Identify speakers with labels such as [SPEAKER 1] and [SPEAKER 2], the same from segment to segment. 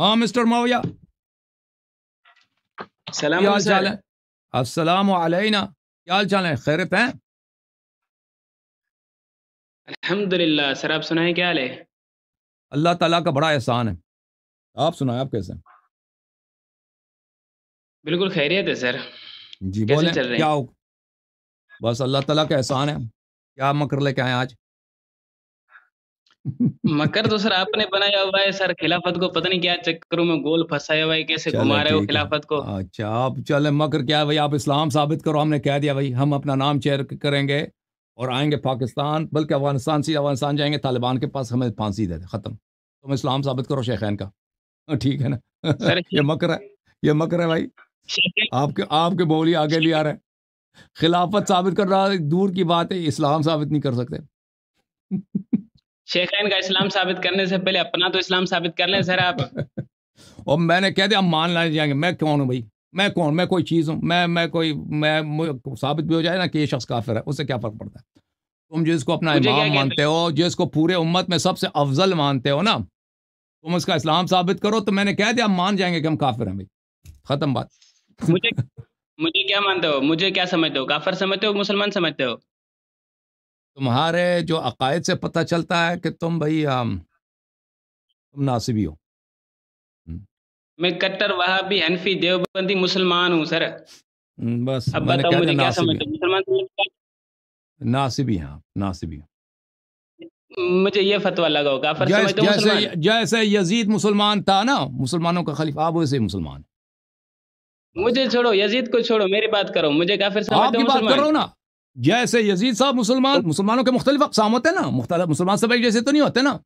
[SPEAKER 1] ہاں مسٹر ماؤ السلام السلام کیا حال چال ہے خیرت ہیں
[SPEAKER 2] الحمد للہ سر آپ سنائیں کیا حال ہے
[SPEAKER 1] اللہ تعالیٰ کا بڑا احسان ہے
[SPEAKER 3] آپ سنائیں آپ کیسے
[SPEAKER 1] بالکل خیریت ہے سر
[SPEAKER 3] جی بولیں کیا ہو بس اللہ تعالیٰ کا احسان ہے کیا مکر لے کے آئے آج
[SPEAKER 2] مکر تو سر آپ نے بنایا ہوا ہے سر خلافت خلافت کو کو پتہ نہیں کیا چکروں میں گول پھنسایا ہوا ہے کیسے گھما رہے ہو
[SPEAKER 3] اچھا آپ چلے مکر کیا ہے آپ اسلام ثابت کرو ہم نے کہہ دیا بھائی ہم اپنا نام چیئر کریں گے اور آئیں گے پاکستان بلکہ افغانستان سے افغانستان جائیں گے طالبان کے پاس ہمیں پھانسی دے دے ختم تم اسلام ثابت کرو شیخین کا ٹھیک ہے نا یہ مکر ہے یہ مکر ہے بھائی آپ کے آپ کے بولی آگے لے آ رہے ہیں خلافت ثابت کر رہا دور کی بات ہے اسلام ثابت نہیں کر سکتے
[SPEAKER 2] شیخین کا اسلام ثابت کرنے سے پہلے اپنا تو اسلام ثابت کر لیں سر آپ
[SPEAKER 3] اور میں نے کہہ دیا مان لانے جائیں گے میں کون ہوں بھائی میں کون میں کوئی چیز ہوں میں میں کوئی میں ثابت بھی ہو جائے نا کہ یہ شخص کافر ہے اس سے کیا فرق پڑتا ہے تم جس کو اپنا امام مانتے ہو جس کو پورے امت میں سب سے افضل مانتے ہو نا تم اس کا اسلام ثابت کرو تو میں نے کہہ دیا مان جائیں گے کہ ہم کافر ہیں بھائی ختم بات
[SPEAKER 2] مجھے مجھے کیا مانتے ہو مجھے کیا سمجھتے ہو کافر سمجھتے ہو مسلمان سمجھتے ہو
[SPEAKER 3] تمہارے جو عقائد سے پتہ چلتا ہے کہ تم بھائی تم ناصبی ہو
[SPEAKER 2] میں کٹر وہاں بھی انفی دیوبندی مسلمان ہوں سر
[SPEAKER 3] بس اب بتاؤ مجھے کیا سمجھتے
[SPEAKER 2] ہیں
[SPEAKER 3] ناصبی ہیں ناصبی ہیں
[SPEAKER 2] مجھے یہ فتوہ لگا ہوگا
[SPEAKER 3] جیسے یزید مسلمان تھا نا مسلمانوں کا خلیف آپ ویسے مسلمان
[SPEAKER 2] مجھے چھوڑو یزید کو چھوڑو میری بات کرو مجھے کافر سمجھتے ہیں آپ کی بات کرو نا
[SPEAKER 3] جیسے یزید صاحب مسلمان مسلمانوں کے مختلف اقسام ہوتے ہیں نا مختلف مسلمان سب ایک جیسے تو نہیں ہوتے نا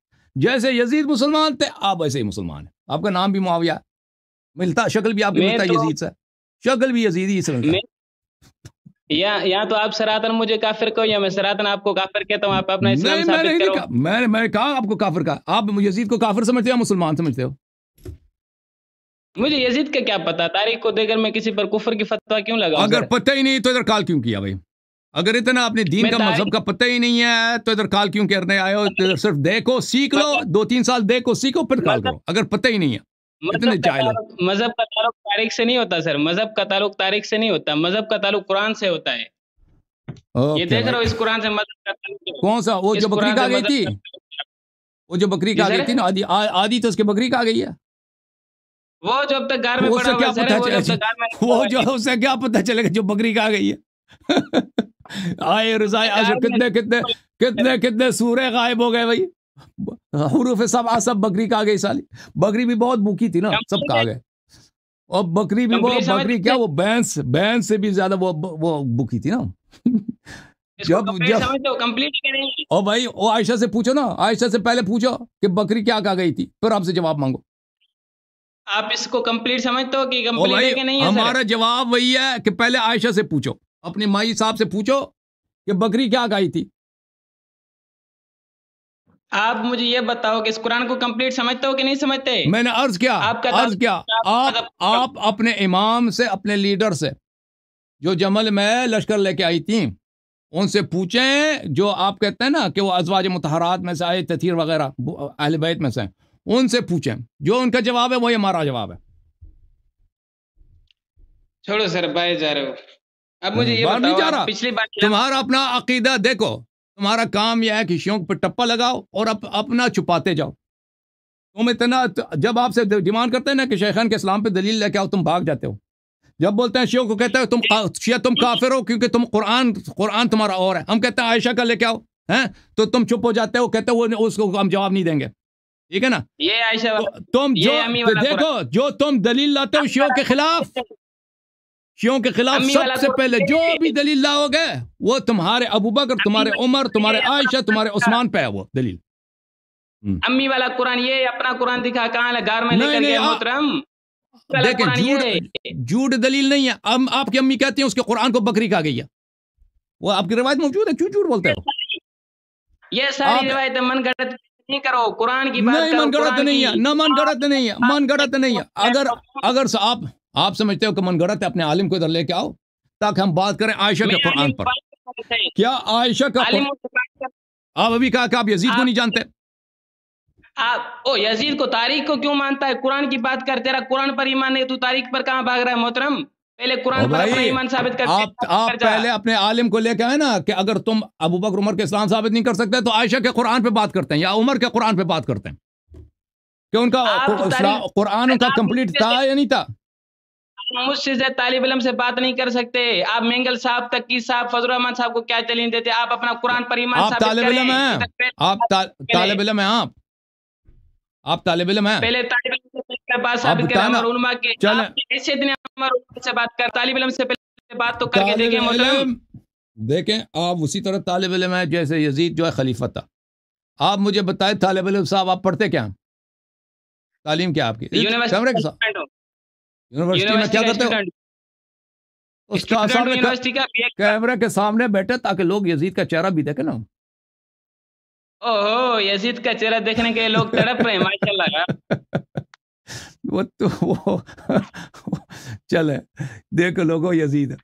[SPEAKER 3] جیسے یزید مسلمان تھے آپ ایسے ہی مسلمان ہیں آپ کا نام بھی معاویہ ملتا شکل بھی آپ کو
[SPEAKER 2] آپ کافر یا
[SPEAKER 3] میں نے کہا آپ کو کافر کہا آپ یزید کو کافر سمجھتے ہو یا مسلمان سمجھتے ہو
[SPEAKER 2] مجھے یزید کا کیا پتا تاریخ کو دے کر میں کسی پر کفر کی فتویٰ کیوں لگا اگر
[SPEAKER 3] پتہ ہی نہیں تو ادھر کال کیوں کیا بھائی اگر اتنا اپنے
[SPEAKER 2] دین کا مذہب کا پتہ ہی نہیں ہے تو
[SPEAKER 3] ادھر کال کیوں کرنے آئے ہو صرف دیکھو سیکھ لو دو تین سال دیکھو سیکھو پھر کال کرو اگر پتہ ہی
[SPEAKER 1] نہیں ہے
[SPEAKER 2] مذہب کا تعلق تاریخ سے نہیں ہوتا سر مذہب کا تعلق تاریخ سے نہیں ہوتا مذہب کا تعلق قرآن سے ہوتا ہے یہ دیکھ رہا ہو اس قرآن سے مذہب کا تعلق کون سا وہ جو بکری کا گئی تھی
[SPEAKER 3] وہ جو بکری کا گئی تھی نا آدھی تو اس کے بکری کا گئی ہے
[SPEAKER 2] وہ جو اب تک گھر میں پڑا ہوا سر وہ جو
[SPEAKER 3] اسے کیا پتہ چلے گا جو بکری کا گئی ہے آئے رضائے آج کتنے کتنے کتنے کتنے سورے غائب ہو گئے بھائی حروف سب آ سب بکری کا گئی سالی بکری بھی بہت بھوکی تھی نا سب کا گئے اور بکری بھی وہ بکری کیا وہ بینس بینس سے بھی زیادہ وہ وہ بھوکی تھی نا جب جب اور بھائی وہ عائشہ سے پوچھو نا عائشہ سے پہلے پوچھو کہ بکری کیا کہا گئی تھی پھر آپ سے جواب مانگو
[SPEAKER 2] آپ اس کو کمپلیٹ سمجھتے ہو کہ کمپلیٹ ہے کہ نہیں ہمارا جواب وہی ہے کہ پہلے
[SPEAKER 3] عائشہ سے پوچھو اپنے مائی صاحب سے پوچھو کہ بکری کیا گائی تھی
[SPEAKER 2] آپ مجھے یہ بتاؤ کہ اس قرآن کو کمپلیٹ سمجھتے ہو کہ نہیں سمجھتے میں نے
[SPEAKER 3] عرض کیا عرض مطلب کیا آپ اپنے امام سے اپنے لیڈر سے جو جمل میں لشکر لے کے آئی تھی ان سے پوچھیں جو آپ کہتے ہیں نا کہ وہ ازواج متحرات میں سے آئے تثیر وغیرہ اہل بیت میں سے ان سے پوچھیں جو ان کا جواب ہے وہ ہمارا جواب ہے
[SPEAKER 2] چھوڑو سر بائے جا رہے ہو نہیں جا رہا
[SPEAKER 3] تمہارا اپنا عقیدہ دیکھو تمہارا کام یہ ہے کہ شیوں پہ ٹپا لگاؤ اور اپنا چھپاتے جاؤ تم اتنا جب آپ سے ڈیمانڈ کرتے ہیں نا کہ شیخان کے اسلام پہ دلیل لے کے آؤ تم بھاگ جاتے ہو جب بولتے ہیں شیو کو کہتے ہو تم شیعہ تم کافر ہو کیونکہ تم قرآن قرآن تمہارا اور ہے ہم کہتے ہیں عائشہ کا لے کے آؤ ہے تو تم چپ ہو جاتے ہو کہتے ہو اس کو ہم جواب نہیں دیں گے ٹھیک ہے نا یہ عائشہ تم جو دیکھو جو تم دلیل لاتے ہو شیو کے خلاف شیوں کے خلاف سب سے پہلے جو بھی دلیل لاؤ گے وہ تمہارے ابو بکر تمہارے عمر تمہارے عائشہ تمہارے اچھا۔ عثمان پہ ہے وہ دلیل
[SPEAKER 2] امی والا قرآن یہ اپنا قرآن دکھا کہاں ہے گھر میں لے کر گئے محترم دیکھیں جھوٹ جھوٹ دلیل نہیں ہے اب آپ کی امی کہتے
[SPEAKER 3] ہیں اس کے قرآن کو بکری کہا گئی ہے وہ آپ کی روایت موجود ہے کیوں جھوٹ بولتے ہو
[SPEAKER 2] یہ ساری روایت من گھڑت نہیں کرو قرآن کی بات کرو نہیں من گھڑت نہیں ہے نہ من گھڑت
[SPEAKER 3] نہیں ہے من گھڑت نہیں ہے اگر اگر آپ آپ سمجھتے ہو کہ من گڑت ہے اپنے عالم کو ادھر لے کے آؤ تاکہ ہم بات کریں عائشہ کے یعنی قرآن
[SPEAKER 2] پر
[SPEAKER 3] کیا عائشہ کا آپ ابھی کہا کہ آپ یزید کو نہیں جانتے
[SPEAKER 2] آپ او یزید کو تاریخ کو کیوں مانتا ہے قرآن کی بات کر تیرا قرآن پر ایمان نہیں تو تاریخ پر کہاں بھاگ رہا ہے محترم پہلے قرآن پر اپنا ایمان ثابت کر آپ آپ پہلے
[SPEAKER 3] اپنے عالم کو لے کے آئے نا کہ اگر تم ابو بکر عمر کے اسلام ثابت نہیں کر سکتے تو عائشہ کے قرآن پہ بات کرتے ہیں یا عمر کے قرآن پہ بات کرتے ہیں کہ ان کا قرآن ان کا کمپلیٹ تھا یا نہیں تھا
[SPEAKER 2] مجھ سے طالب علم سے بات نہیں کر سکتے آپ مینگل صاحب تقی صاحب فضل الرحمان صاحب کو کیا چیلنج دیتے آپ اپنا قرآن پر ایمان آپ طالب علم ہیں آپ طالب
[SPEAKER 3] علم ہیں آپ آپ طالب علم ہیں پہلے طالب
[SPEAKER 2] علم سے بات ثابت کریں ہمارے علماء کے آپ ایسے دن عمر علماء سے بات کر طالب علم سے پہلے بات تو کر کے دیکھیں محترم
[SPEAKER 3] دیکھیں آپ اسی طرح طالب علم ہیں جیسے یزید جو ہے خلیفہ تھا آپ مجھے بتائیں طالب علم صاحب آپ پڑھتے کیا ہیں تعلیم کیا آپ کی یونیورسٹی
[SPEAKER 1] یونیورسٹی
[SPEAKER 3] میں کیا بیٹھے تاکہ لوگ کا چہرہ بھی دیکھیں نا تو چلے دیکھو لوگ یزید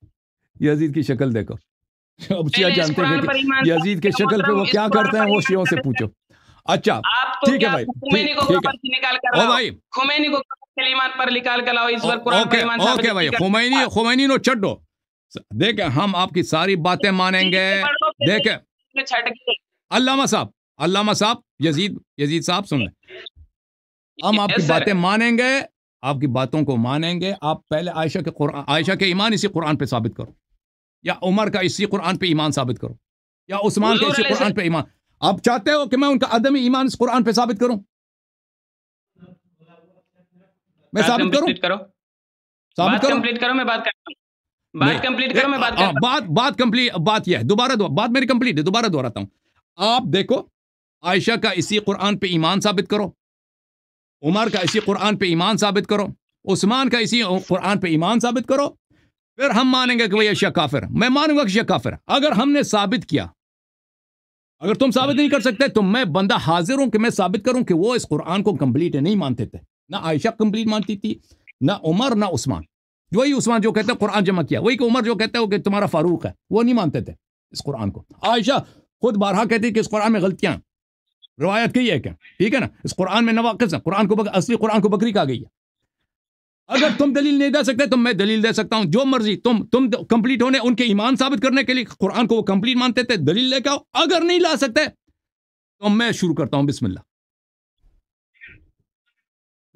[SPEAKER 3] یزید کی شکل دیکھو جان کو یزید کی شکل پہ وہ کیا کرتے ہیں ہم آپ کی ساری باتیں جی، مانیں جی، گے جی، علامہ صاحب علامہ صاحب یزید یزید صاحب سن لیں ہم آپ کی باتیں مانیں گے آپ کی باتوں کو مانیں گے آپ پہلے عائشہ کے قرآن عائشہ کے ایمان اسی قرآن پہ ثابت کرو یا عمر کا اسی قرآن پہ ایمان ثابت کرو یا عثمان کا اسی قرآن پہ ایمان آپ چاہتے ہو کہ میں ان کا عدم ایمان اس قرآن پہ ثابت کروں میں ثابت ثابت کرو کمپلیٹ
[SPEAKER 2] کرو میں بات ہوں بات کمپلیٹ کرو میں بات
[SPEAKER 3] بات کمپلیٹ بات یہ ہے دوبارہ بات میری کمپلیٹ ہے دوبارہ دہراتا ہوں آپ دیکھو عائشہ کا اسی قرآن پہ ایمان ثابت کرو عمر کا اسی قرآن پہ ایمان ثابت کرو عثمان کا اسی قرآن پہ ایمان ثابت کرو پھر ہم مانیں گے کہ وہ عشیہ کافر میں مانوں گا کہ اکشیہ کافر اگر ہم نے ثابت کیا اگر تم ثابت نہیں کر سکتے تو میں بندہ حاضر ہوں کہ میں ثابت کروں کہ وہ اس قرآن کو کمپلیٹ ہے نہیں مانتے تھے نہ عائشہ کمپلیٹ مانتی تھی نہ عمر نہ عثمان وہی عثمان جو کہتے ہیں قرآن جمع کیا وہی کہ عمر جو کہتے کہ تمہارا فاروق ہے وہ نہیں مانتے تھے اس قرآن کو عائشہ خود بارہا کہتی کہ اس قرآن میں غلطیاں روایت کی ہے کیا ٹھیک ہے نا اس قرآن میں نواقص قرآن کو اصلی قرآن کو بکری کہا گئی ہے اگر تم دلیل نہیں دے سکتے تو میں دلیل دے سکتا ہوں جو مرضی تم تم کمپلیٹ ہونے ان کے ایمان ثابت کرنے کے لیے قرآن کو وہ کمپلیٹ مانتے تھے دلیل لے کے آؤ اگر نہیں لا سکتے تو میں شروع کرتا ہوں بسم اللہ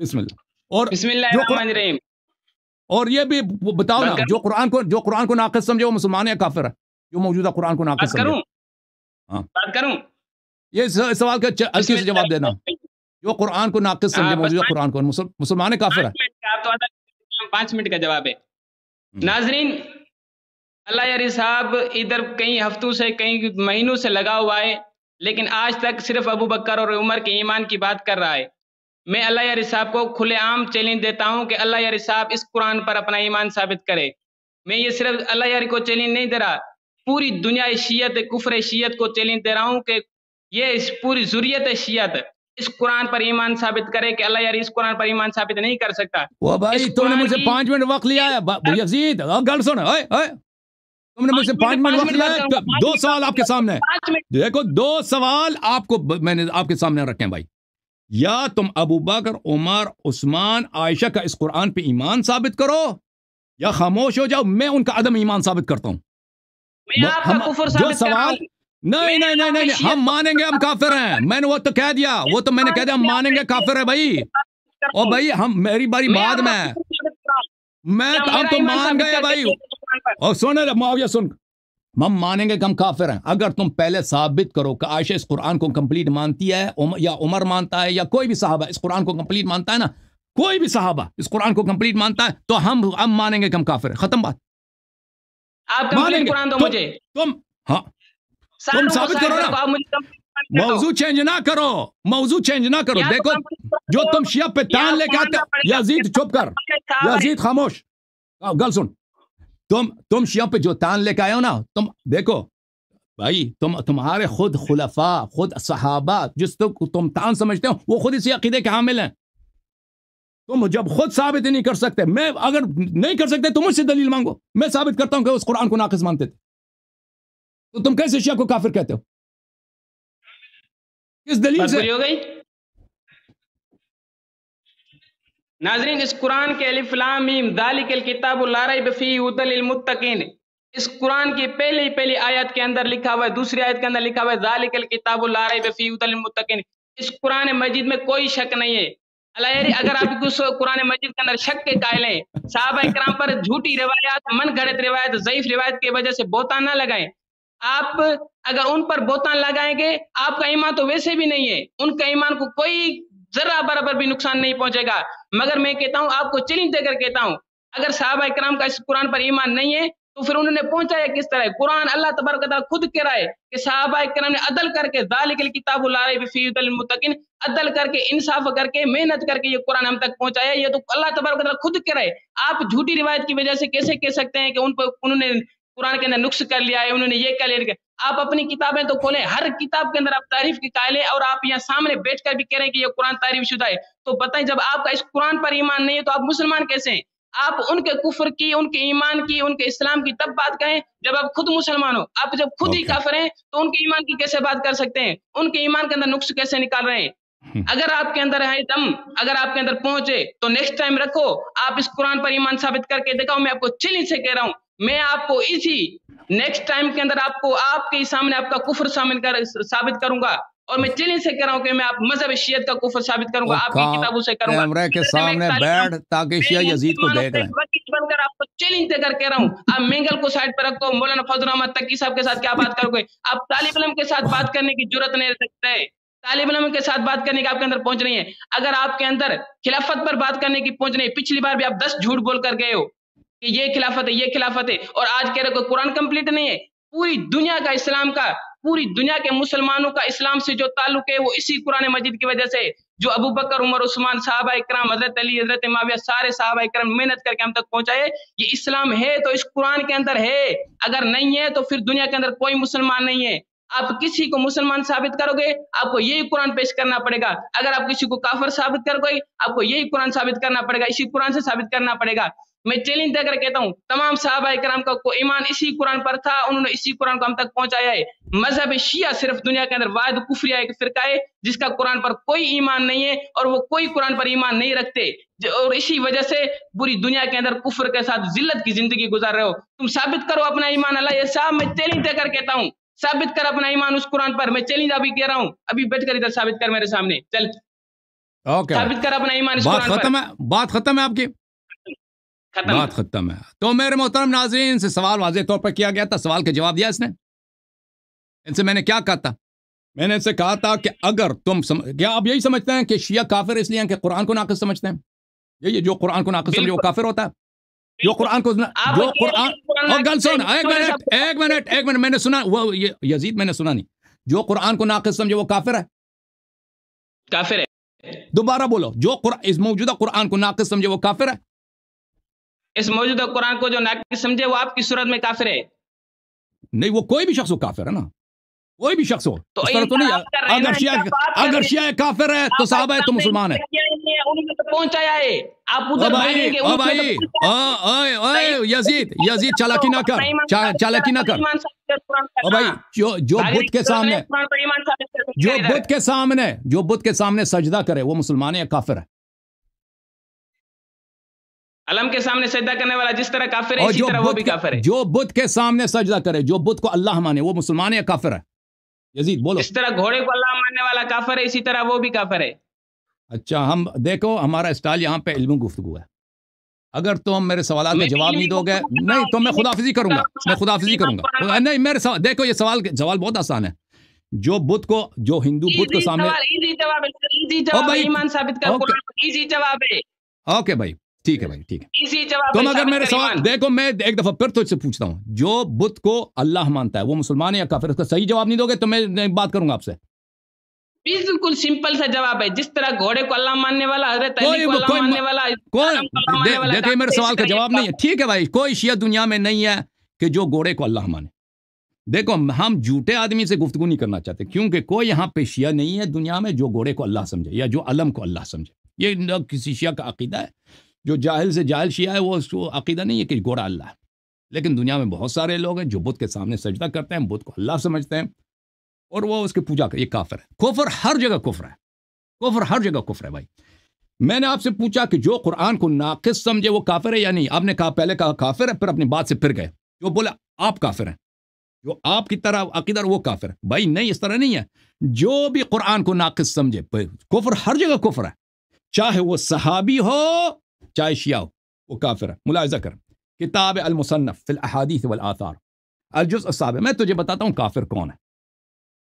[SPEAKER 3] بسم اللہ اور بسم اللہ جو قرآن اور یہ بھی بتاؤ نا جو قرآن کو جو قرآن کو ناقص سمجھے وہ مسلمان کافر ہے جو موجودہ قرآن کو ناقص بات
[SPEAKER 2] ہاں۔ کروں
[SPEAKER 3] یہ سوال کا سے جواب دینا جو قرآن کو ناقص سمجھے ہاں، موجودہ قرآن کو مسلمان کافر
[SPEAKER 2] ہے پانچ منٹ کا جواب ہے ناظرین اللہ یاری صاحب ادھر کئی ہفتوں سے کئی مہینوں سے لگا ہوا ہے لیکن آج تک صرف ابو بکر اور عمر کے ایمان کی بات کر رہا ہے میں اللہ یاری صاحب کو کھلے عام چیلنج دیتا ہوں کہ اللہ یاری صاحب اس قرآن پر اپنا ایمان ثابت کرے میں یہ صرف اللہ یاری کو چیلنج نہیں دے رہا پوری دنیا شیعت کفر شیعت کو چیلنج دے رہا ہوں کہ یہ اس پوری ضروریت شیعت اس قرآن پر ایمان ثابت کرے کہ اللہ یاری اس قرآن پر ایمان ثابت نہیں کر سکتا وہ بھائی تم نے مجھ سے پانچ
[SPEAKER 3] منٹ وقت لیا ہے بھئی گل سن اے اے تم نے مجھ سے پانچ منٹ وقت لیا ہے دو سوال آپ کے سامنے دیکھو دو سوال آپ کو میں نے آپ کے سامنے رکھے ہیں بھائی یا تم ابو بکر عمر عثمان عائشہ کا اس قرآن پہ ایمان ثابت کرو یا خاموش ہو جاؤ میں ان کا عدم ایمان ثابت کرتا ہوں سوال نہیں نہیں نہیں ہم مانیں گے ہم کافر ہیں میں نے وہ تو کہہ دیا وہ تو میں نے کہہ دیا ہم مانیں گے کافر ہے بھائی اور بھائی ہم میری باری بعد میں میں تو ہم مان گئے بھائی
[SPEAKER 1] اور
[SPEAKER 3] سن سن معاویہ ہم مانیں گے کہ ہم کافر ہیں اگر تم پہلے ثابت کرو کہ عائشہ اس قرآن کو کمپلیٹ مانتی ہے یا عمر مانتا ہے یا کوئی بھی صحابہ اس قرآن کو کمپلیٹ مانتا ہے نا کوئی بھی صحابہ اس قرآن کو کمپلیٹ مانتا ہے تو ہم ہم مانیں گے کہ ہم کافر ہیں ختم بات
[SPEAKER 1] آپ تم
[SPEAKER 3] ہاں تم ثابت کرو
[SPEAKER 1] نا
[SPEAKER 3] موضوع چینج نہ کرو موضوع چینج نہ کرو دیکھو جو تم شیعہ پہ تان لے کے آتے ہو یا چھپ کر گل سن تم تم شیوں پہ جو تان لے کے آئے ہو نا تم دیکھو بھائی تم تمہارے خود خلفاء خود صحابہ جس کو عقیدے کے حامل ہیں تم جب خود ثابت نہیں کر سکتے میں اگر نہیں کر سکتے تو مجھ سے دلیل مانگو میں ثابت کرتا ہوں کہ
[SPEAKER 1] اس قرآن کو ناقص مانتے تھے تو تم کیسے شیعہ کو کافر کہتے ہو
[SPEAKER 2] کس دلیل سے ناظرین اس قرآن کے علی فلام میم دالک الکتاب اللہ رائب فی ادل المتقین اس قرآن کی پہلی پہلی آیت کے اندر لکھا ہوا ہے دوسری آیت کے اندر لکھا ہوا ہے دالک الکتاب اللہ رائب فی ادل المتقین اس قرآن مجید میں کوئی شک نہیں ہے علیہری اگر آپ اس قرآن مجید کے اندر شک کے قائل ہیں صحابہ اکرام پر جھوٹی روایات من گھڑت روایت ضعیف روایت کے وجہ سے بوتان نہ لگائیں آپ اگر ان پر بوتان لگائیں گے آپ کا ایمان تو ویسے بھی نہیں ہے ان کا ایمان کو کوئی ذرا برابر بھی نقصان نہیں پہنچے گا مگر میں کہتا ہوں آپ کو چیلنج دے کر کہتا ہوں اگر صحابہ کرام کا اس قرآن پر ایمان نہیں ہے تو پھر انہوں نے پہنچایا کس طرح قرآن اللہ تعالیٰ خود رہا ہے کہ صحابہ کرام نے عدل کر کے ذالک الکتاب اللہ کتاب المتقین عدل کر کے انصاف کر کے محنت کر کے یہ قرآن ہم تک پہنچایا یہ تو اللہ تعالیٰ خود رہا ہے آپ جھوٹی روایت کی وجہ سے کیسے کہہ سکتے ہیں کہ ان پر انہوں نے قرآن کے اندر نقص کر لیا ہے انہوں نے یہ کر لیا آپ اپنی کتابیں تو کھولیں ہر کتاب کے اندر آپ تعریف کی قائل ہیں اور آپ یہاں سامنے بیٹھ کر بھی کہہ رہے ہیں کہ یہ قرآن تعریف شدہ ہے تو بتائیں جب آپ کا اس قرآن پر ایمان نہیں ہے تو آپ مسلمان کیسے ہیں آپ ان کے کفر کی ان کے ایمان کی ان کے اسلام کی تب بات کریں جب آپ خود مسلمان ہو آپ جب خود ہی کافر ہیں تو ان کے ایمان کی کیسے بات کر سکتے ہیں ان کے ایمان کے اندر نقص کیسے نکال رہے ہیں اگر آپ کے اندر ہے دم اگر آپ کے اندر پہنچے تو نیکسٹ ٹائم رکھو آپ اس قرآن پر ایمان ثابت کر کے دکھاؤ میں آپ کو چلی سے کہہ رہا ہوں میں آپ کو اسی نیکسٹ ٹائم کے اندر آپ کو آپ کے سامنے آپ کا کفر سامنے کر ثابت کروں گا اور میں چلنے سے کہہ رہا ہوں کہ میں آپ مذہب شیعت کا کفر ثابت کروں گا آپ کی کتابوں سے کروں گا کیمرے کے سامنے بیٹھ
[SPEAKER 3] تاکہ شیعہ یزید کو دیکھ رہے
[SPEAKER 2] ہیں آپ کو چلنے سے کہہ رہا ہوں آپ مینگل کو سائٹ پر رکھو مولانا فضل رحمت تکی صاحب کے ساتھ کیا بات کرو گے آپ طالب علم کے ساتھ بات کرنے کی جرت نہیں رکھتا ہے طالب علم کے ساتھ بات کرنے کی آپ کے اندر پہنچ رہی ہے اگر آپ کے اندر خلافت پر بات کرنے کی پہنچ رہی ہے پچھلی بار بھی آپ دس جھوٹ بول کر گئے ہو کہ یہ خلافت ہے یہ خلافت ہے اور آج کہہ رہے کوئی قرآن کمپلیٹ نہیں ہے پوری دنیا کا اسلام کا پوری دنیا کے مسلمانوں کا اسلام سے جو تعلق ہے وہ اسی قرآن مجید کی وجہ سے جو ابو بکر عمر عثمان صحابہ اکرام حضرت علی حضرت معاویہ سارے صحابہ محنت کر کے ہم تک پہنچائے یہ اسلام ہے تو اس قرآن کے اندر ہے اگر نہیں ہے تو پھر دنیا کے اندر کوئی مسلمان نہیں ہے آپ کسی کو مسلمان ثابت کرو گے آپ کو یہی قرآن پیش کرنا پڑے گا اگر آپ کسی کو کافر ثابت کرو گے آپ کو یہی قرآن ثابت کرنا پڑے گا اسی قرآن سے ثابت کرنا پڑے گا میں چیلنج دے کر کہتا ہوں تمام صحابہ کرام کا کو ایمان اسی قرآن پر تھا انہوں نے اسی قرآن کو ہم تک پہنچایا ہے مذہب شیعہ صرف دنیا کے اندر واحد ایک فرقہ ہے جس کا قرآن پر کوئی ایمان نہیں ہے اور وہ کوئی قرآن پر ایمان نہیں رکھتے اور اسی وجہ سے پوری دنیا کے اندر کفر کے ساتھ ذلت کی زندگی گزار رہے ہو تم ثابت کرو اپنا ایمان اللہ یہ صاحب میں چیلنج دے کر کہتا ہوں ثابت کر اپنا ایمان اس قرآن پر میں چیلنج ابھی کہہ رہا ہوں ابھی بیٹھ کر ادھر ثابت کر میرے سامنے چل ثابت کر اپنا ایمان اس قرآن پر
[SPEAKER 3] بات ختم ہے آپ کی ختم بات ختم ہے تو میرے محترم ناظرین سے سوال واضح طور پر کیا گیا تھا سوال کے جواب دیا اس نے ان سے میں نے کیا کہا تھا میں نے ان سے کہا تھا کہ اگر تم سم... کیا آپ یہی سمجھتے ہیں کہ شیعہ کافر اس لیے کہ قرآن کو ناقص سمجھتے ہیں یہ جو قرآن کو ناقص سمجھے وہ کافر ہوتا ہے جو قرآن کو جو قرآن گل سن ایک منٹ ایک منٹ ایک منٹ میں نے سنا وہ یزید میں نے سنا نہیں جو قرآن کو ناقص سمجھے وہ
[SPEAKER 2] کافر ہے کافر ہے دوبارہ بولو جو قرآن اس موجودہ قرآن کو ناقص سمجھے وہ کافر ہے اس موجودہ قرآن کو جو سمجھے وہ آپ کی صورت میں کافر
[SPEAKER 3] کافر کافر ہے ہے ہے ہے ہے نہیں وہ کوئی کوئی بھی بھی شخص شخص ہو
[SPEAKER 2] ہو نا اگر شیعہ تو تو صحابہ مسلمان جو
[SPEAKER 3] بھائی جو سامنے سجدہ کرے وہ مسلمان یا کافر ہے
[SPEAKER 2] علم کے سامنے سجدہ کرنے والا جس طرح کافر ہے اسی طرح وہ بھی کافر ہے جو بت
[SPEAKER 3] کے سامنے سجدہ کرے جو بت کو اللہ مانے وہ مسلمان یا کافر ہے یزید بولو اس
[SPEAKER 2] طرح گھوڑے کو اللہ ماننے والا کافر ہے اسی طرح وہ بھی کافر ہے
[SPEAKER 3] اچھا ہم دیکھو ہمارا اسٹائل یہاں پہ علم گفتگو ہے اگر تم میرے سوالات کا جواب نہیں دو گے نہیں تو میں خدافزی کروں گا میں خدافزی کروں گا نہیں میرے سوال دیکھو یہ سوال سوال بہت آسان ہے جو بدھ کو جو ہندو بدھ کو سامنے
[SPEAKER 2] ایزی جواب ہے ایزی جواب oh, ہے ایمان ثابت کر ایزی جواب ہے
[SPEAKER 3] اوکے بھائی ٹھیک ہے بھائی ٹھیک
[SPEAKER 2] ہے تم اگر میرے سوال
[SPEAKER 3] دیکھو میں ایک دفعہ پھر تو اس سے پوچھتا ہوں جو بت کو اللہ مانتا ہے وہ مسلمان ہے یا کافر اس کا صحیح جواب نہیں دو گے تو میں بات کروں گا آپ سے
[SPEAKER 2] بالکل سمپل سا جواب ہے جس طرح گھوڑے کو اللہ ماننے والا حضرت علی کو اللہ ماننے والا دیکھیں میرے سوال کا
[SPEAKER 3] جواب نہیں ہے ٹھیک ہے بھائی کوئی شیعہ دنیا میں نہیں ہے کہ جو گھوڑے کو اللہ مانے دیکھو ہم جھوٹے آدمی سے گفتگو نہیں کرنا چاہتے کیونکہ کوئی یہاں پہ شیعہ نہیں ہے دنیا میں جو گھوڑے کو اللہ سمجھے یا جو علم کو اللہ سمجھے یہ کسی شیعہ کا عقیدہ ہے جو جاہل سے جاہل شیعہ ہے وہ اس کو عقیدہ نہیں ہے کہ گورا اللہ ہے لیکن دنیا میں بہت سارے لوگ ہیں جو بدھ کے سامنے سجدہ کرتے ہیں بدھ کو اللہ سمجھتے ہیں اور وہ اس کی پوجا کر یہ کافر ہے کفر ہر جگہ کفر ہے کفر ہر جگہ کفر ہے بھائی میں نے آپ سے پوچھا کہ جو قرآن کو ناقص سمجھے وہ کافر ہے یا نہیں آپ نے کہا پہلے کہا کافر ہے پھر اپنی بات سے پھر گئے جو بولا آپ کافر ہیں جو آپ کی طرح عقیدہ وہ کافر ہے بھائی نہیں اس طرح نہیں ہے جو بھی قرآن کو ناقص سمجھے کفر ہر جگہ کفر ہے چاہے وہ صحابی ہو شیعہ ہو وہ کافر ہے ملاحظہ کر کتاب المصنف فی الاحادیث والآثار الجز الصاب میں تجھے بتاتا ہوں کافر کون ہے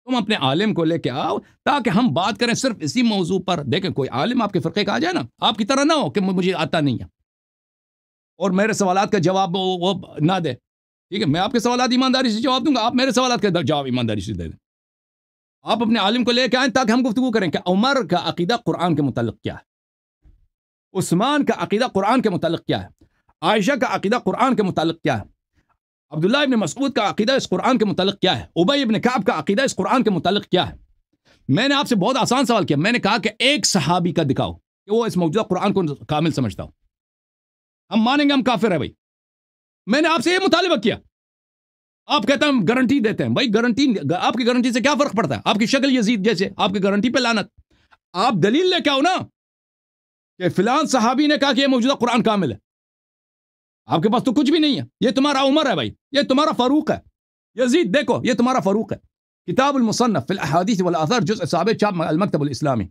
[SPEAKER 3] تم اپنے عالم کو لے کے آؤ تاکہ ہم بات کریں صرف اسی موضوع پر دیکھیں کوئی عالم آپ کے فرقے کا آ جائے نا آپ کی طرح نہ ہو کہ مجھے آتا نہیں ہے اور میرے سوالات کا جواب وہ نہ دے ٹھیک ہے میں آپ کے سوالات ایمانداری سے جواب دوں گا آپ میرے سوالات کا جواب ایمانداری سے دے دیں آپ اپنے عالم کو لے کے آئیں تاکہ ہم گفتگو کریں کہ عمر کا عقیدہ قرآن کے متعلق کیا ہے عثمان کا عقیدہ قرآن کے متعلق کیا ہے عائشہ کا عقیدہ قرآن کے متعلق کیا ہے عبداللہ ابن مسعود کا عقیدہ اس قرآن کے متعلق کیا ہے ابئی ابن کعب کا عقیدہ اس قرآن کے متعلق کیا ہے میں نے آپ سے بہت آسان سوال کیا میں نے کہا کہ ایک صحابی کا دکھاؤ کہ وہ اس موجودہ قرآن کو کامل سمجھتا ہوں ہم مانیں گے ہم کافر ہیں بھائی میں نے آپ سے یہ مطالبہ کیا آپ کہتے ہیں ہم گارنٹی دیتے ہیں بھائی گارنٹی آپ کی گارنٹی سے کیا فرق پڑتا ہے آپ کی شکل یزید جیسے آپ کی گارنٹی پہ لانت آپ دلیل لے کے آؤ نا کہ فلان صحابی نے کہا کہ یہ موجودہ قرآن کامل ہے آپ کے پاس تو کچھ بھی نہیں ہے یہ تمہارا عمر ہے بھائی یہ تمہارا فاروق ہے یزید دیکھو یہ تمہارا فاروق ہے کتاب المصنف فی الاحادیث والآثار
[SPEAKER 1] جزء صحاب چاپ المکتب الاسلامی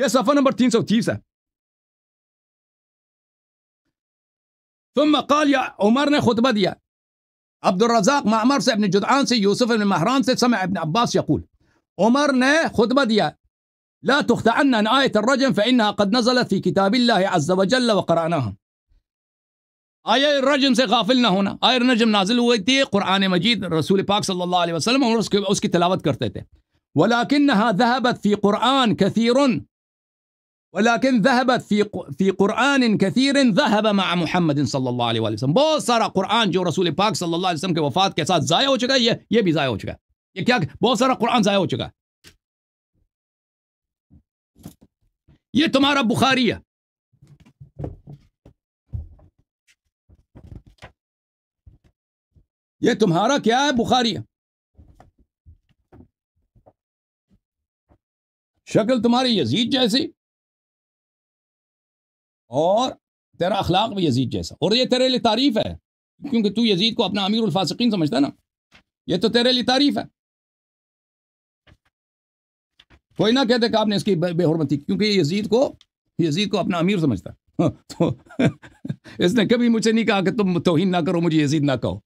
[SPEAKER 1] یہ صفحہ نمبر تین سو تیس ہے ثم قال یا عمر نے خطبہ دیا
[SPEAKER 3] عبد الرزاق معمر سے ابن جدعان سے یوسف ابن مہران سے سمع ابن عباس یقول عمر نے خطبہ دیا لا عن آية الرجم فإنها قد نزلت في كتاب الله عز وجل وقرأناها سے غافل نہ ہونا نازل ہوئی تھی قرآن مجید رسول پاک صلی اللہ علیہ وسلم اور اس, کی تلاوت کرتے تھے ذهبت ذهبت في في في قرآن قرآن كثير كثير ولكن ذهب مع محمد وسلم بہت سارا قرآن جو رسول پاک صلی اللہ علیہ وسلم کے وفات کے ساتھ ضائع ہو چکا ہے یہ یہ بھی ضائع ہو چکا ہے یہ کیا بہت سارا قرآن ضائع ہو چکا ہے
[SPEAKER 1] ये तुम्हारा बुखारी है ये तुम्हारा क्या है बुखारी है शक्ल तुम्हारी यजीद जैसी और तेरा अखलाक भी यजीद जैसा और ये तेरे लिए तारीफ है क्योंकि तू यजीद को अपना अमीर
[SPEAKER 3] उल्फासकीन समझता ना ये तो तेरे लिए तारीफ है کوئی نہ کہتے کہ آپ نے اس کی بے حرمتی کیونکہ یہ یزید کو یزید کو اپنا امیر سمجھتا ہاں، اس نے کبھی مجھے نہیں کہا کہ تم توہین نہ کرو مجھے یزید نہ کہو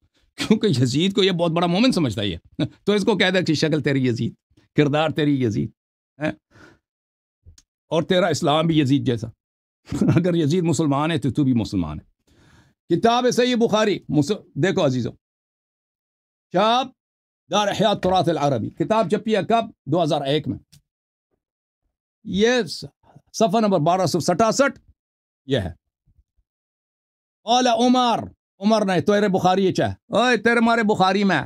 [SPEAKER 3] کیونکہ یزید کو یہ بہت بڑا مومن سمجھتا یہ تو اس کو کہہ کہ شکل تیری یزید کردار تیری یزید اور تیرا اسلام بھی یزید جیسا اگر یزید مسلمان ہے تو تو بھی مسلمان ہے کتاب ایسے ہی بخاری دیکھو عزیز وارحیات العربی کتاب جب پیا کب دو ہزار ایک میں یہ صفحہ نمبر بارہ سو سٹاسٹھ یہ ہے قال عمر عمر نہیں تیرے بخاری تیرے مارے بخاری میں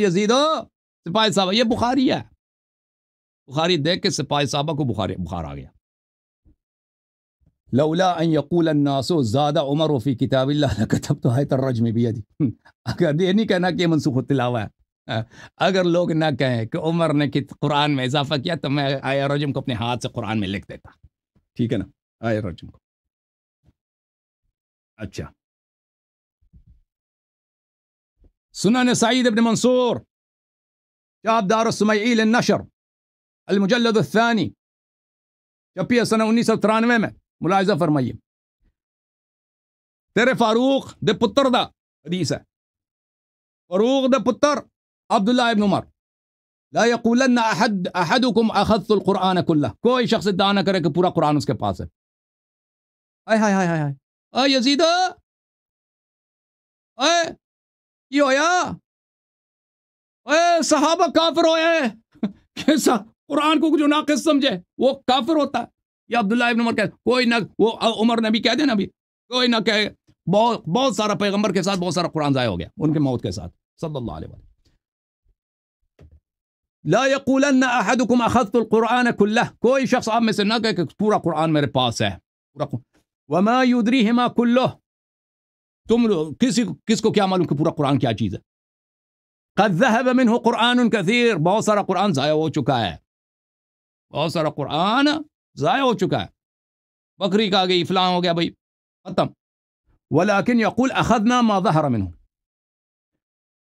[SPEAKER 3] یزیدو سپاہی صاحبہ یہ بخاری ہے بخاری دیکھ کے سپاہی صاحبہ کو بخاری بخار آ گیا زیادہ عمر وفی کتاب اللہ لکتب تو ہے ترجمے بھی اگر یہ نہیں کہنا کہ یہ منسوخ ہے اگر لوگ نہ کہیں کہ عمر نے قرآن میں اضافہ
[SPEAKER 1] کیا تو میں آیا رجم کو اپنے ہاتھ سے قرآن میں لکھ دیتا ٹھیک ہے نا آیا رجم کو اچھا سنن سعید ابن منصور جاب دار سنا نے المجلد الثانی چپی حسن انیس سو ترانوے میں ملاحظہ فرمائیے تیرے فاروق دے پتر دا حدیث ہے فاروق دے پتر عبداللہ ابن عمر لا يقولن احد
[SPEAKER 3] احدكم اخذت القرآن کوئی شخص ادعا نہ کرے کہ پورا قرآن اس کے پاس ہے
[SPEAKER 1] اے اے ہائے ہائے ہائے ہائے کی ہویا صحابہ کافر ہوئے کیسا
[SPEAKER 3] قرآن کو جو ناقص سمجھے وہ کافر ہوتا ہے یہ عبداللہ ابن عمر کہ کوئی نہ وہ عمر نبی کہہ دے نا ابھی کوئی نہ کہے بہت بہت سارا پیغمبر کے ساتھ بہت سارا قرآن ضائع ہو گیا ان کے موت کے ساتھ صلی اللہ علیہ وسلم لا اخذت القرآن کله کوئی شخص آپ میں سے نہ کہے کہ پورا قرآن میرے پاس ہے وما تم کسی کس کو کیا معلوم کہ پورا قرآن کیا چیز ہے قد ذهب منه قرآن کثیر بہت سارا قرآن ضائع ہو چکا ہے بہت سارا قرآن ضائع ہو چکا ہے بکری کا گئی فلاں ہو گیا بھائی ختم و یقول اخذنا ما ظہر منه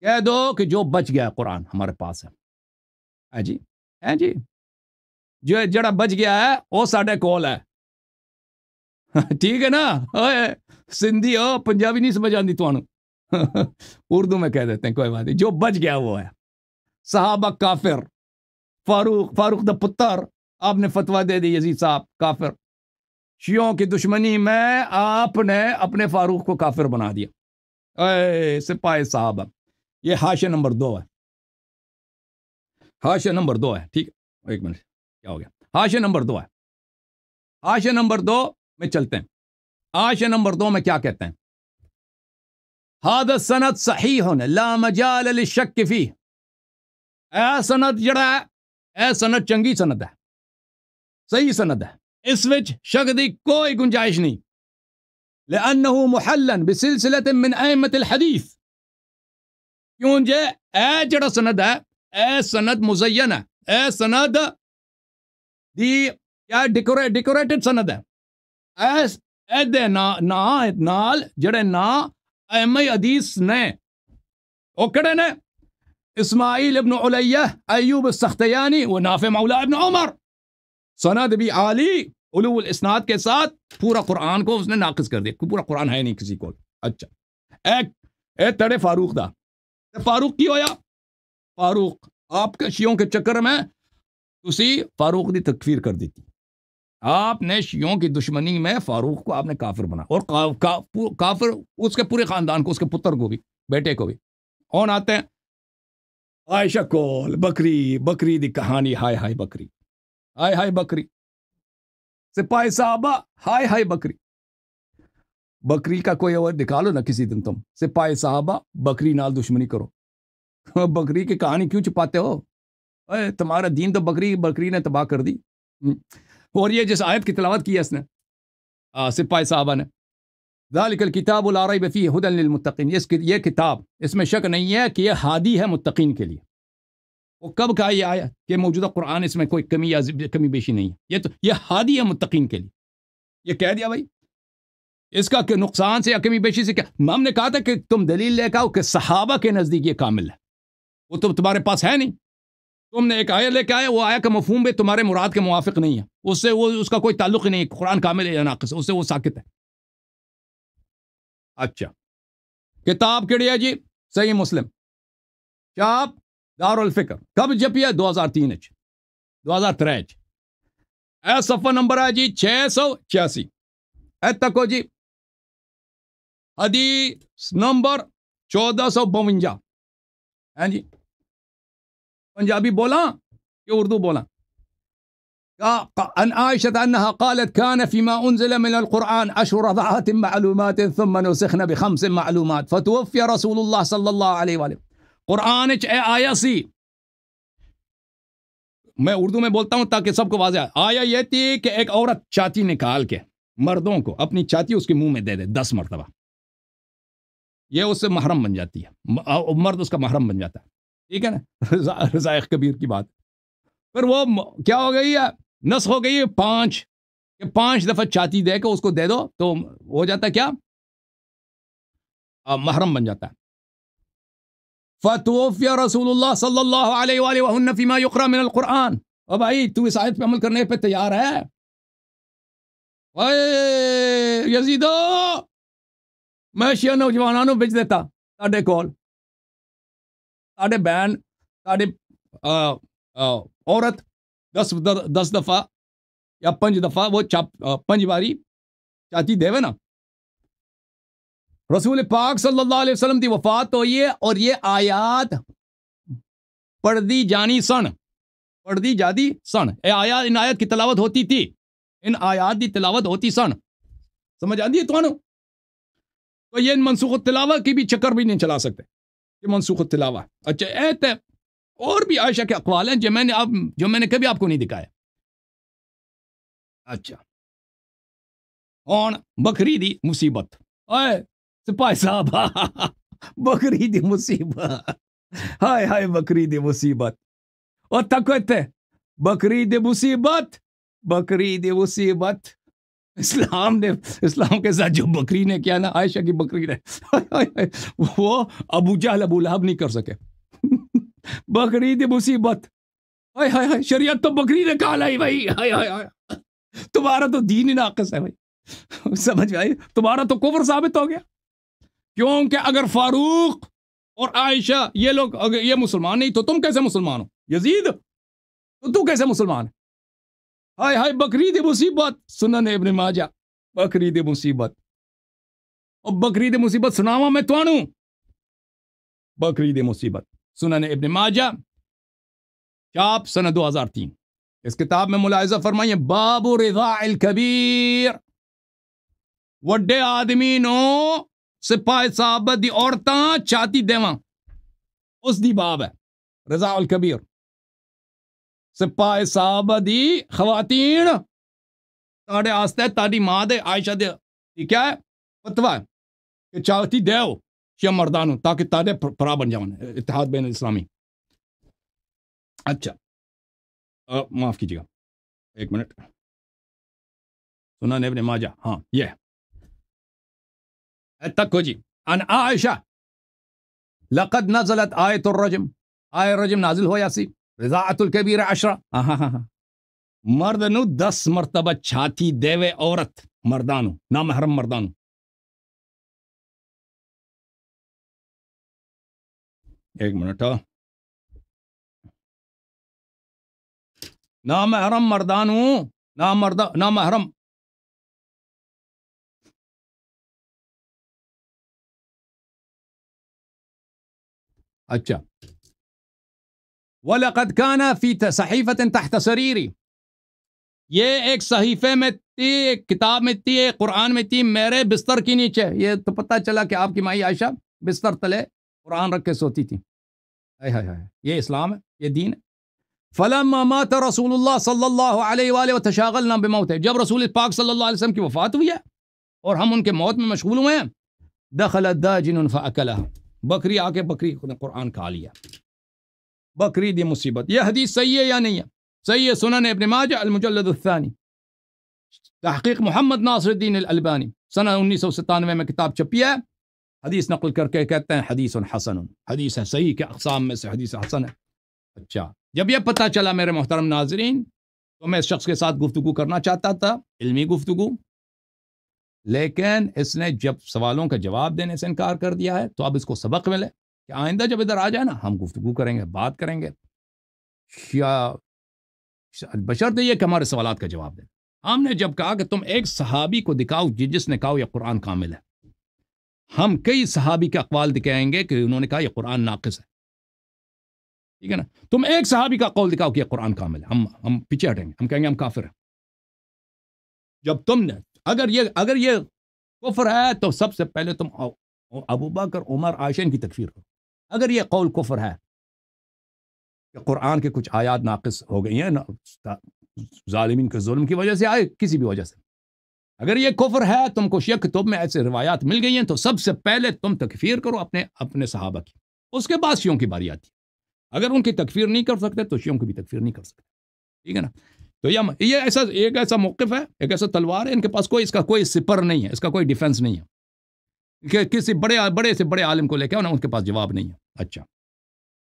[SPEAKER 1] کہہ دو کہ جو بچ گیا قرآن ہمارے پاس ہے ہے جی جی جڑا بچ گیا ہے وہ سڈے ہے ٹھیک
[SPEAKER 3] ہے نا سندھی ہو پنجابی نہیں سمجھ آتی تمہوں اردو میں کہہ دیتے ہیں کوئی بات نہیں جو بچ گیا وہ ہے صحابہ کافر فاروق فاروق دا پتر آپ نے فتویٰ دے دی یزید صاحب کافر شیوں کی دشمنی میں آپ نے اپنے فاروق کو کافر بنا دیا اے سپاہی صاحب
[SPEAKER 1] یہ ہاشے نمبر دو ہے ہاشیہ نمبر دو ہے ٹھیک ہے ایک منٹ کیا ہو گیا ہاشیہ نمبر دو ہے ہاشیہ نمبر دو میں چلتے ہیں
[SPEAKER 3] ہاشیہ نمبر دو میں کیا کہتے ہیں ہاد سند صحیح ہونے لا مجال علی فی اے سند جڑا ہے اے سند چنگی سند ہے صحیح سند ہے اس وچ شک دی کوئی گنجائش نہیں لانه محلا بسلسله من ائمه الحديث کیوں جے اے جڑا سند ہے اے سند مزین ہے اے سند دی کیا ڈیکوریٹڈ سند ہے اے اے دے نا نا نال جڑے نا ایم حدیث نے اوکڑے نے اسماعیل ابن علیہ ایوب السختیانی و نافع مولا ابن عمر سند بھی عالی علو الاسناد کے ساتھ پورا قرآن کو اس نے ناقص کر دیا پورا قرآن ہے نہیں کسی کو اچھا اے اے تڑے فاروق دا فاروق کی ہویا فاروق آپ کے شیوں کے چکر میں تسی فاروق نے تکفیر کر دیتی آپ نے شیوں کی دشمنی میں فاروق کو آپ نے کافر بنا اور کافر اس کے پورے خاندان کو اس کے پتر کو بھی بیٹے کو بھی کون آتے ہیں عائشہ کول بکری بکری دی کہانی ہائے ہائے بکری ہائے ہائے بکری سپاہی صحابہ ہائے ہائے بکری بکری کا کوئی اور دکھا لو نہ کسی دن تم سپاہی صحابہ بکری نال دشمنی کرو بکری کی کہانی کیوں چھپاتے ہو اے تمہارا دین تو بکری بکری نے تباہ کر دی اور یہ جس آیت کی تلاوت کی ہے اس نے سپاہی صاحبہ نے کتاب حدن للمتقین یہ کتاب اس میں شک نہیں ہے کہ یہ ہادی ہے متقین کے لیے وہ کب کہا یہ آیا کہ موجودہ قرآن اس میں کوئی کمی یا کمی بیشی نہیں ہے یہ تو یہ ہادی ہے متقین کے لیے یہ کہہ دیا بھائی اس کا نقصان سے یا کمی بیشی سے کیا ہم نے کہا تھا کہ تم دلیل لے کے آؤ کہ صحابہ کے نزدیک یہ کامل ہے وہ تو تمہارے پاس ہے نہیں تم نے ایک آیا لے کے آئے وہ آیا کا مفہوم بھی تمہارے مراد کے موافق نہیں ہے اس سے وہ اس کا کوئی تعلق ہی نہیں قرآن کامل ہے ناقص اس سے وہ ساکت ہے
[SPEAKER 1] اچھا کتاب کیڑی ہے جی صحیح مسلم کیا الفکر کب جپی ہے دو ہزار تین دو
[SPEAKER 3] ہزار ترچ اے صفحہ نمبر ہے جی چھ سو چھیاسی اے تک ہو
[SPEAKER 1] جی حدیث نمبر چودہ سو بونجا ہاں جی پنجابی بولا کہ اردو بولا
[SPEAKER 3] قالت من القرآن بولاں معلومات ثم بخمس معلومات فتوفی رسول اللہ صلی اللہ علیہ قرآن اے آیا سی میں اردو میں بولتا ہوں تاکہ سب کو واضح آیا یہ تھی کہ ایک عورت چاتی نکال کے مردوں کو اپنی چاتی اس کے منہ میں دے دے دس مرتبہ یہ اس سے محرم بن جاتی ہے مرد اس کا محرم بن جاتا ہے ٹھیک ہے نا رضا کبیر کی بات پھر وہ کیا ہو گئی ہے نس ہو گئی پانچ کہ پانچ دفعہ چاتی دے کے اس کو دے دو تو ہو جاتا کیا محرم بن جاتا ہے رسول اللہ صلی اللہ علیہ وآلہ وآلہ فیما یقرا من القرآن او بھائی تو اس آیت پہ عمل کرنے پہ تیار ہے
[SPEAKER 1] یزیدو میں نوجوانوں دیتا ساڈے دیتا بین عورت
[SPEAKER 3] دس دس دفعہ یا پنج دفعہ وہ چاپ پن باری چاچی دے نا رسول پاک صلی اللہ علیہ وسلم کی وفات ہوئی ہے اور یہ آیات پڑھ دی جانی سن پڑھ دی جادی سن اے آیات ان آیات کی تلاوت ہوتی تھی ان آیات کی تلاوت ہوتی سن سمجھ آتی ہے تو ان منسوخ تلاوت کی بھی چکر بھی نہیں چلا سکتے
[SPEAKER 1] منسوخ التلاوہ اچھا ایت ہے اور بھی عائشہ کے اقوال ہیں جو میں نے جو میں نے کبھی آپ کو نہیں دکھایا اچھا بکری دی مصیبت اے سپاہی صاحب بکری دی مصیبت
[SPEAKER 3] ہائے ہائے بکری دی مصیبت اور بکری دی مصیبت بکری دی مصیبت اسلام نے اسلام کے ساتھ جو بکری نے کیا نا عائشہ کی بکری نے وہ ابو جہل ابو لہب نہیں کر سکے بکری دی مصیبت ہائے ہائے ہائے شریعت تو بکری نے کہا لائی بھائی ہائے تمہارا تو دین ہی ناقص ہے بھائی سمجھ آئی تمہارا تو کفر ثابت ہو گیا کیونکہ اگر فاروق اور عائشہ یہ لوگ اگر یہ مسلمان نہیں تو تم کیسے مسلمان ہو یزید تو کیسے مسلمان ہے ہائے ہائے بکری مصیبت سنن ابن ماجا بکری اور بکری مصیبت سناواں میں توانو بکری دے مصیبت سنن ابن ماجہ چاپ سن دو ہزار تین اس کتاب میں ملاحظہ فرمائیے باب رضا الکبیر وڈے آدمی نو سپاہ چاہتی دیواں اس دی باب ہے رضا الکبیر سپاہ صاحب دی خواتین تاڑے آستے تاڑی ماں دے آئیشہ دے یہ کیا ہے پتوا ہے کہ چاہتی دیو ہو شیعہ مردان تاکہ تاڑے پرا بن جاؤں
[SPEAKER 1] اتحاد بین الاسلامی اچھا معاف کیجئے گا ایک منٹ سنانے ابن ماجہ ہاں یہ ہے جی ان آئیشہ لقد
[SPEAKER 3] نزلت آیت الرجم آئے رجم نازل ہو یاسی رضاعت
[SPEAKER 1] مرد نو دس مرتبہ چھاتی دیوے عورت مردانو مردانو مردانو نامحرم نامحرم ایک منٹ نامرد نامحرم اچھا تحت سریری
[SPEAKER 3] یہ ایک صحیفے میں تھی ایک کتاب میں تھی ایک قرآن میں تھی میرے بستر کے نیچے یہ تو پتہ چلا کہ آپ کی مائی عائشہ بستر تلے قرآن رکھ کے سوتی تھی اے ہائے ہائے یہ اسلام ہے یہ دین ہے فلم مات رسول اللہ صلی اللہ علیہ وآلہ و تشاغل وشاغ ہے جب رسول پاک صلی اللہ علیہ وسلم کی وفات ہوئی ہے اور ہم ان کے موت میں مشغول ہوئے ہیں دخل جن فاکلہ بکری آ کے بکری قرآن کھا لیا بقرید مصیبت یہ حدیث صحیح ہے یا نہیں ہے صحیح ہے سنن ابن ماجہ المجلد الثانی تحقیق محمد ناصر الدین الالبانی سنہ انیس سو ستانوے میں کتاب ہے حدیث نقل کر کے کہتے ہیں حدیث حسن حدیث ہے صحیح کے اقسام میں سے حدیث حسن ہے اچھا جب یہ پتہ چلا میرے محترم ناظرین تو میں اس شخص کے ساتھ گفتگو کرنا چاہتا تھا علمی گفتگو لیکن اس نے جب سوالوں کا جواب دینے سے انکار کر دیا ہے تو اب اس کو سبق ملے کہ آئندہ جب ادھر آ جائے نا ہم گفتگو کریں گے بات کریں گے یا بشرط یہ کہ ہمارے سوالات کا جواب دیں ہم نے جب کہا کہ تم ایک صحابی کو دکھاؤ جس نے کہا یہ قرآن کامل ہے ہم کئی صحابی کے اقوال دکھائیں گے کہ انہوں نے کہا یہ قرآن ناقص ہے ٹھیک ہے نا تم ایک صحابی کا قول دکھاؤ کہ یہ قرآن کامل ہے ہم ہم پیچھے ہٹیں گے ہم کہیں گے ہم کافر ہیں جب تم نے اگر یہ اگر یہ کفر ہے تو سب سے پہلے تم ابو بکر عمر آشین کی تکفیر کرو اگر یہ قول کفر ہے کہ قرآن کے کچھ آیات ناقص ہو گئی ہیں ظالمین کے ظلم کی وجہ سے آئے کسی بھی وجہ سے اگر یہ کفر ہے تم کو شک میں ایسے روایات مل گئی ہیں تو سب سے پہلے تم تکفیر کرو اپنے اپنے صحابہ کی اس کے بعد شیوں کی آتی ہے اگر ان کی تکفیر نہیں کر سکتے تو شیوں کی بھی تکفیر نہیں کر سکتے ٹھیک ہے نا تو یہ ایسا ایک ایسا موقف ہے ایک ایسا تلوار ہے ان کے پاس کوئی اس کا کوئی سپر نہیں ہے اس کا کوئی
[SPEAKER 1] ڈیفینس نہیں ہے کہ کسی بڑے بڑے سے بڑے عالم کو لے کے نا اس کے پاس جواب نہیں ہے اچھا